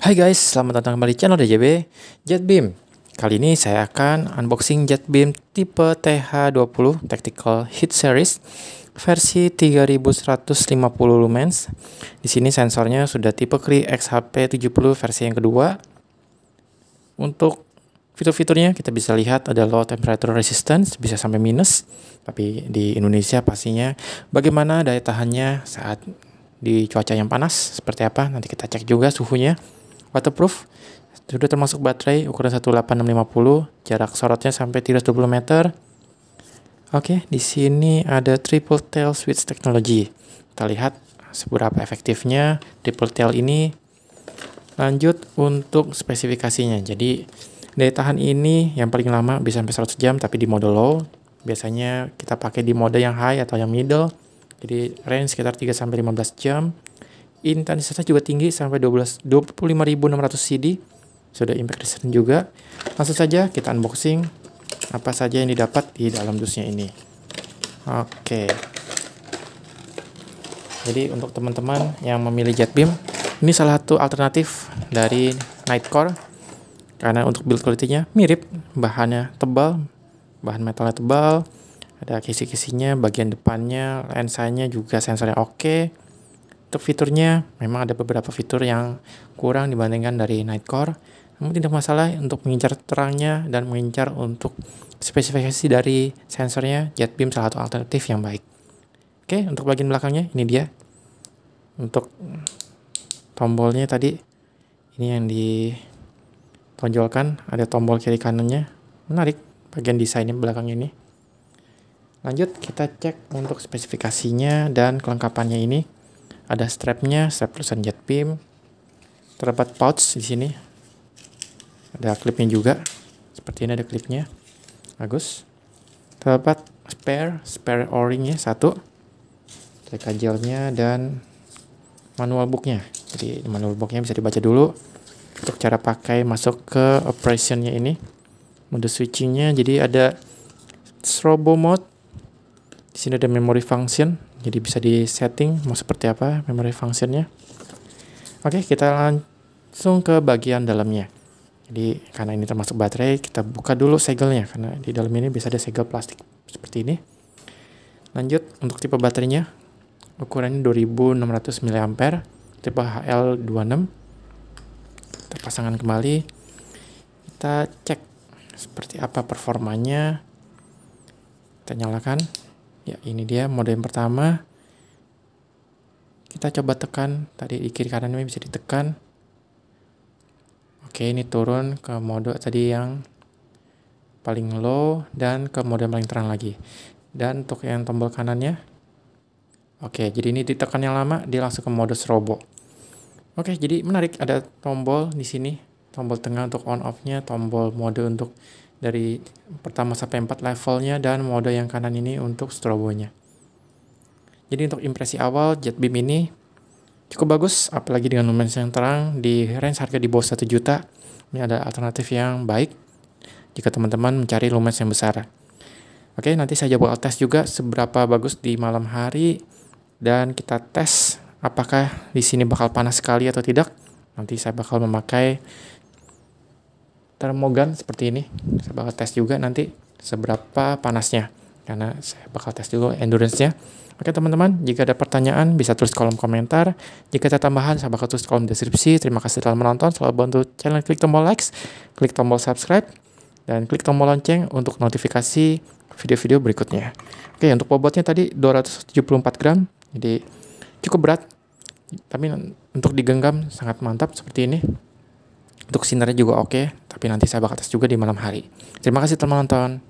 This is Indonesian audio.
Hai guys, selamat datang kembali di channel DJB JetBeam. Kali ini saya akan unboxing JetBeam tipe TH20 Tactical Heat Series versi 3150 lumens. Di sini sensornya sudah tipe KRI XHP70 versi yang kedua. Untuk fitur-fiturnya kita bisa lihat ada low temperature resistance bisa sampai minus, tapi di Indonesia pastinya bagaimana daya tahannya saat di cuaca yang panas seperti apa nanti kita cek juga suhunya waterproof sudah termasuk baterai ukuran 18650 jarak sorotnya sampai 320 meter oke di sini ada triple tail switch technology kita lihat seberapa efektifnya triple tail ini lanjut untuk spesifikasinya jadi daya tahan ini yang paling lama bisa sampai 100 jam tapi di mode low biasanya kita pakai di mode yang high atau yang middle jadi range sekitar 3 15 jam intensitasnya juga tinggi sampai 12 25.600 CD sudah impact resistant juga langsung saja kita unboxing apa saja yang didapat di dalam dusnya ini oke jadi untuk teman-teman yang memilih jet beam ini salah satu alternatif dari Nightcore karena untuk build quality-nya mirip bahannya tebal bahan metalnya tebal ada kisi-kisinya bagian depannya lensanya juga sensornya oke okay untuk fiturnya, memang ada beberapa fitur yang kurang dibandingkan dari Nightcore, namun tidak masalah untuk mengincar terangnya dan mengincar untuk spesifikasi dari sensornya, jet beam salah satu alternatif yang baik. Oke, untuk bagian belakangnya, ini dia. Untuk tombolnya tadi, ini yang ditonjolkan, ada tombol kiri kanannya. Menarik bagian desainnya belakang ini. Lanjut, kita cek untuk spesifikasinya dan kelengkapannya ini. Ada strapnya, strap tulisan pim. Terdapat pouch di sini. Ada klipnya juga. Seperti ini ada klipnya. Bagus. Terdapat spare, spare o-ringnya satu. Terdapat gelnya dan manual booknya. Jadi manual booknya bisa dibaca dulu. Untuk cara pakai masuk ke operationnya ini. Mode switchingnya jadi ada strobo mode. Di sini ada memory function jadi bisa di setting mau seperti apa memory functionnya oke kita langsung ke bagian dalamnya jadi karena ini termasuk baterai kita buka dulu segelnya karena di dalam ini bisa ada segel plastik seperti ini lanjut untuk tipe baterainya ukurannya 2600 mAh tipe HL26 kita kembali kita cek seperti apa performanya kita nyalakan Ya, ini dia mode yang pertama. Kita coba tekan, tadi di kiri kanannya bisa ditekan. Oke, ini turun ke mode tadi yang paling low dan ke mode yang paling terang lagi. Dan untuk yang tombol kanannya, oke, jadi ini ditekan yang lama, dia langsung ke mode strobo. Oke, jadi menarik ada tombol di sini, tombol tengah untuk on off-nya, tombol mode untuk dari pertama sampai empat levelnya dan mode yang kanan ini untuk strobonya. Jadi untuk impresi awal jet beam ini cukup bagus apalagi dengan lumens yang terang di range harga di bawah 1 juta. Ini ada alternatif yang baik jika teman-teman mencari lumens yang besar. Oke, nanti saya buat tes juga seberapa bagus di malam hari dan kita tes apakah di sini bakal panas sekali atau tidak. Nanti saya bakal memakai termogan seperti ini. Saya bakal tes juga nanti seberapa panasnya. Karena saya bakal tes dulu endurance-nya. Oke teman-teman, jika ada pertanyaan bisa tulis kolom komentar. Jika ada tambahan, saya bakal tulis kolom deskripsi. Terima kasih telah menonton. Selalu bantu channel klik tombol like, klik tombol subscribe, dan klik tombol lonceng untuk notifikasi video-video berikutnya. Oke, untuk bobotnya tadi 274 gram, jadi cukup berat. Tapi untuk digenggam sangat mantap seperti ini. Untuk sinarnya juga oke. Okay. Tapi nanti saya bakal tes juga di malam hari. Terima kasih telah menonton.